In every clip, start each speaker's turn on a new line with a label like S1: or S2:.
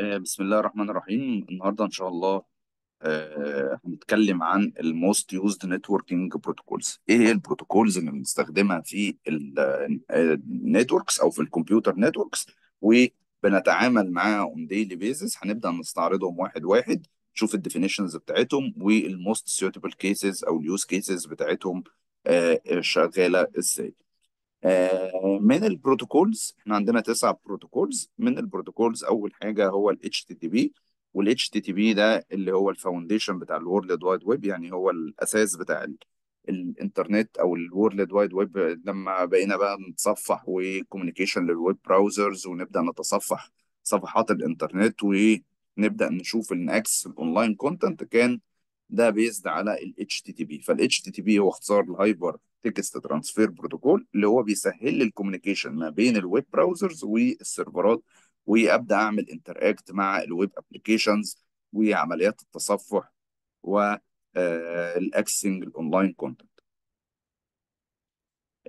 S1: آه، بسم الله الرحمن الرحيم النهارده ان شاء الله آه، هنتكلم عن الموست يوزد نتوركينج بروتوكولز ايه هي البروتوكولز اللي بنستخدمها في النتوركس آه، او في الكمبيوتر نتوركس وبنتعامل معاها اون ديلي بيزس هنبدا نستعرضهم واحد واحد نشوف الديفينيشنز بتاعتهم والموست سيوتبل كيسز او اليوز كيسز بتاعتهم شغاله ازاي آه، من البروتوكولز احنا عندنا تسع بروتوكولز من البروتوكولز اول حاجه هو ال HTTP وال HTTP ده اللي هو الفاونديشن بتاع الورلد وايد ويب يعني هو الاساس بتاع الانترنت او الورلد وايد ويب لما بقينا بقى نتصفح وكوميونيكيشن للويب براوزرز ونبدا نتصفح صفحات الانترنت ونبدا نشوف النكس الاونلاين كونتنت كان ده بيزد على ال HTTP فال HTTP هو اختصار الهايبر تكست ترانسفير بروتوكول اللي هو بيسهل لي الكوميونيكيشن ما بين الويب براوزرز والسيرفرات وابدا اعمل انتراكت مع الويب ابلكيشنز وعمليات التصفح والاكسنج آه، الاونلاين كونتنت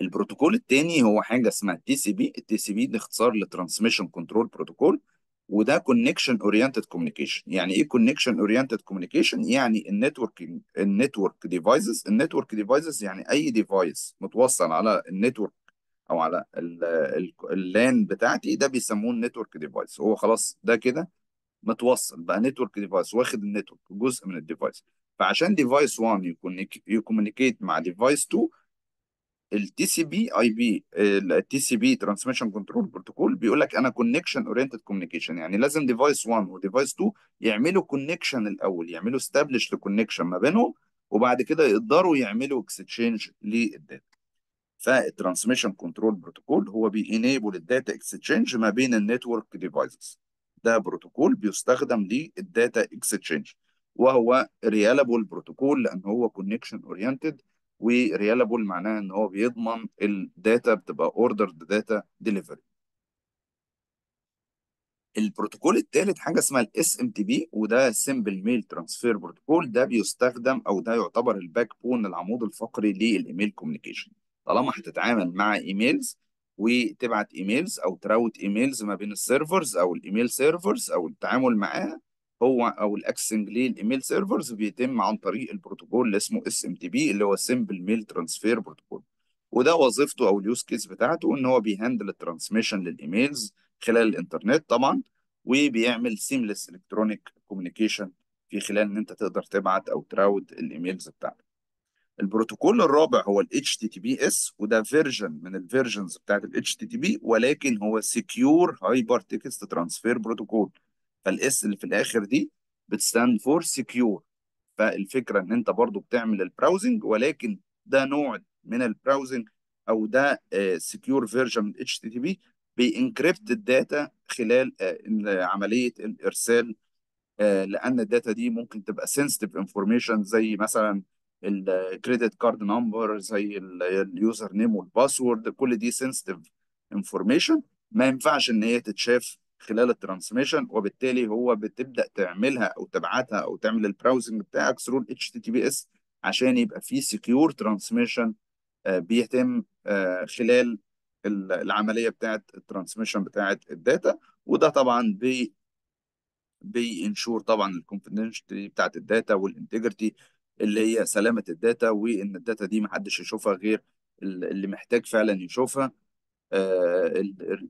S1: البروتوكول الثاني هو حاجه اسمها تي سي بي التي سي بي ده اختصار لترانسميشن كنترول بروتوكول وده كونكشن اورينتد كوميونيكيشن يعني ايه كونكشن اورينتد كوميونيكيشن يعني النتورك النتورك ديفايسز النتورك ديفايسز يعني اي ديفايس متوصل على النتورك او على اللان بتاعتي ده بيسموه نتورك ديفايس هو خلاص ده كده متوصل بقى نتورك ديفايس واخد النتورك جزء من الديفايس فعشان ديفايس 1 يكون يكونيكيت مع ديفايس 2 التي سي بي اي بي التي سي بي ترانسميشن كنترول بروتوكول بيقول لك انا كونكشن اورينتد كوميونيكيشن يعني لازم ديفايس 1 وديفايس 2 يعملوا كونكشن الاول يعملوا استابليش كونكشن ما بينهم وبعد كده يقدروا يعملوا اكستشينج للداتا فالترانسميشن كنترول بروتوكول هو بينيبل الداتا اكستشينج ما بين النتورك ديفايسز ده بروتوكول بيستخدم للداتا اكستشينج وهو ريالابل بروتوكول لان هو كونكشن اورينتد وريلابل معناها ان هو بيضمن الداتا بتبقى اوردرد داتا ديليفري البروتوكول الثالث حاجه اسمها الاس ام تي بي وده سمبل ميل ترانسفير بروتوكول ده بيستخدم او ده يعتبر الباك بون العمود الفقري للايميل كوميونيكيشن طالما هتتعامل مع ايميلز وتبعت ايميلز او تراوت ايميلز ما بين السيرفرز او الايميل سيرفرز او التعامل معاها هو او الاكسنج للايميل سيرفرز بيتم عن طريق البروتوكول اللي اسمه اس ام تي بي اللي هو سمبل ميل ترانسفير بروتوكول وده وظيفته او اليوز كيس بتاعته ان هو بيهندل الترانسميشن للايميلز خلال الانترنت طبعا وبيعمل سيمليس الكترونيك كوميونيكيشن في خلال ان انت تقدر تبعت او تراود الايميلز بتاعتك البروتوكول الرابع هو ال HTTPS وده فيرجن من الفيرجنز بتاعت ال HTTP ولكن هو Secure Hypertext Transfer Protocol فالاس اللي في الاخر دي بتستاند فور سكيور فالفكره ان انت برضو بتعمل البراوزنج ولكن ده نوع من البراوزنج او ده سكيور آه، فيرجن من اتش تي تي بي بينكريبت الداتا خلال آه، عمليه الارسال آه، لان الداتا دي ممكن تبقى سنسيتيف انفورميشن زي مثلا الكريدت كارد نمبر زي اليوزر نيم والباسورد كل دي سنسيتيف انفورميشن ما ينفعش ان هي تتشاف خلال الترانسميشن وبالتالي هو بتبدا تعملها او تبعتها او تعمل البراوزنج بتاعك ثرو تي تي بي اس عشان يبقى في سكيور ترانسميشن بيتم آه، خلال العمليه بتاعه الترانسميشن بتاعه الداتا وده طبعا بي بينشور طبعا الكونفيدنشاليتي بتاعه الداتا والانتجريتي اللي هي سلامه الداتا وان الداتا دي محدش يشوفها غير اللي محتاج فعلا يشوفها آه،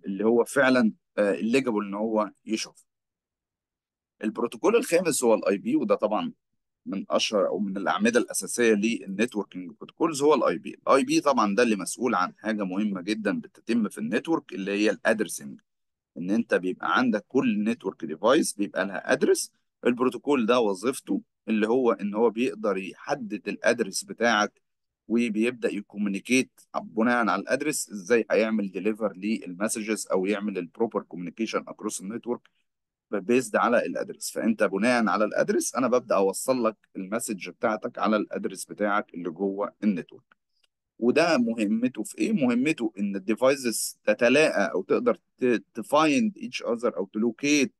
S1: اللي هو فعلا الليجبل آه، ان هو يشوف البروتوكول الخامس هو الاي بي وده طبعا من اشهر او من الاعمده الاساسيه للنتوركينج بروتوكولز هو الاي بي الاي بي طبعا ده اللي مسؤول عن حاجه مهمه جدا بتتم في النتورك اللي هي الادرسنج ان انت بيبقى عندك كل نتورك ديفايس بيبقى لها ادرس البروتوكول ده وظيفته اللي هو ان هو بيقدر يحدد الادرس بتاعك وبيبدا يكومينيكيت بناء على الادرس ازاي هيعمل ديليفر للمسجز او يعمل البروبر كوميونيكيشن اكروس النتورك بيزد على الادرس فانت بناء على الادرس انا ببدا اوصل لك المسج بتاعتك على الادرس بتاعك اللي جوه النتورك وده مهمته في ايه مهمته ان الديفايسز تتلاقى او تقدر تفايند ايتش اذر او تلوكيت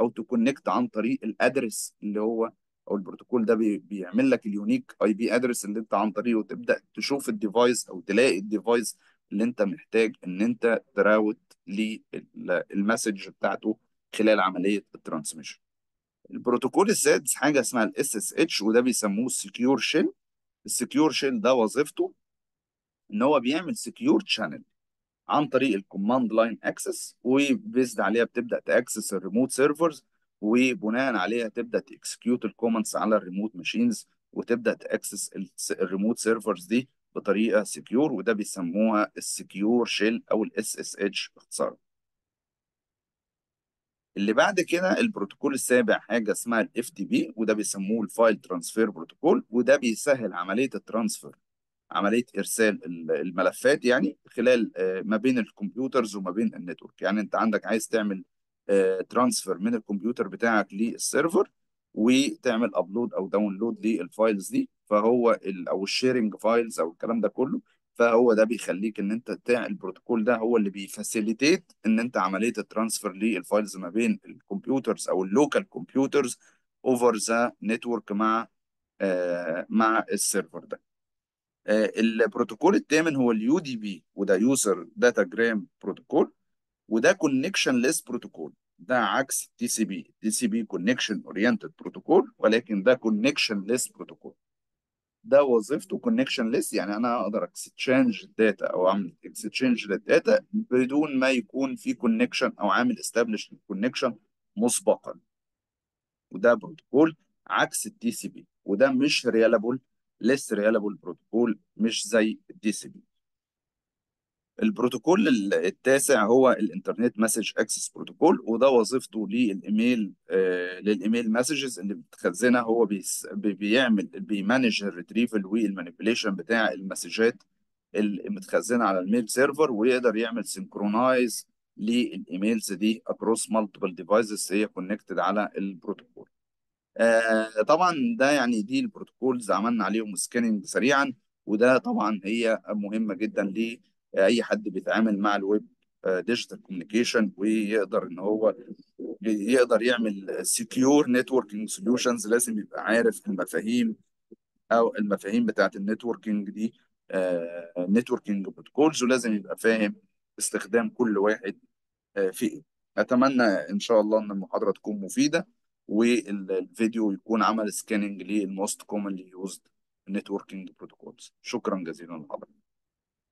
S1: او تكونكت عن طريق الادرس اللي هو او البروتوكول ده بيعمل لك اليونيك اي بي ادرس اللي انت عن طريقه تبدا تشوف الديفايس او تلاقي الديفايس اللي انت محتاج ان انت تراوت للمسج بتاعته خلال عمليه الترانسميشن. البروتوكول السادس حاجه اسمها الاس اس اتش وده بيسموه السكيور شيل. السكيور شيل ده وظيفته ان هو بيعمل سكيور شانل عن طريق الكوماند لاين اكسس وبيزد عليها بتبدا تاكسس الريموت سيرفرز وبناء عليها تبدا تكسكيوت الكومنتس على الريموت ماشينز وتبدا تاكسس الريموت سيرفرز دي بطريقه سكيور وده بيسموها السكيور شيل او الاس اس اتش باختصار اللي بعد كده البروتوكول السابع حاجه اسمها الاف تي بي وده بيسموه الفايل ترانسفير بروتوكول وده بيسهل عمليه الترانسفير عمليه ارسال الملفات يعني خلال آه، ما بين الكمبيوترز وما بين النتورك يعني انت عندك عايز تعمل ترانسفير آه، من الكمبيوتر بتاعك للسيرفر وتعمل ابلود او داونلود للفايلز دي فهو ال او الشيرنج فايلز او الكلام ده كله فهو ده بيخليك ان انت البروتوكول ده هو اللي بيفاسيليتيت ان انت عمليه الترانسفير للفايلز ما بين الكمبيوترز او اللوكال كمبيوترز اوفر ذا نتورك مع آه مع السيرفر ده آه البروتوكول الثامن هو اليو دي بي وده يوزر داتا جرام بروتوكول وده كونكشن ليس بروتوكول ده عكس تي سي بي تي سي بي كونكشن اورينتد بروتوكول ولكن ده كونكشن ليس بروتوكول ده وظيفته كونكشن ليس يعني انا اقدر اكستشينج الداتا او اعمل اكستشينج للداتا بدون ما يكون في كونكشن او عامل استابليش كونكشن مسبقا وده بروتوكول عكس التي سي بي وده مش ريلابل ليس ريلابل بروتوكول مش زي التي سي بي البروتوكول التاسع هو الانترنت مسج اكسس بروتوكول وده وظيفته للايميل آه، للايميل مسجز اللي بتخزنها هو بيعمل بيمانج الريتريفل والمانيبيليشن بتاع المسجات اللي متخزنه على الميل سيرفر ويقدر يعمل سنكرونايز للايميلز دي اكروس مالتيبل ديفايسز هي كونكتد على البروتوكول. آه، طبعا ده يعني دي البروتوكولز عملنا عليهم سكاننج سريعا وده طبعا هي مهمه جدا ليه اي حد بيتعامل مع الويب ديجيتال كوميونيكيشن ويقدر ان هو يقدر يعمل سكيور نتوركينج سوليوشنز لازم يبقى عارف المفاهيم او المفاهيم بتاعه النتوركينج دي نتوركينج آه، بروتوكولز ولازم يبقى فاهم استخدام كل واحد آه، في ايه اتمنى ان شاء الله ان المحاضره تكون مفيده والفيديو يكون عمل سكاننج للموست كومنلي يوزد نتوركينج بروتوكولز شكرا جزيلا لحضرتك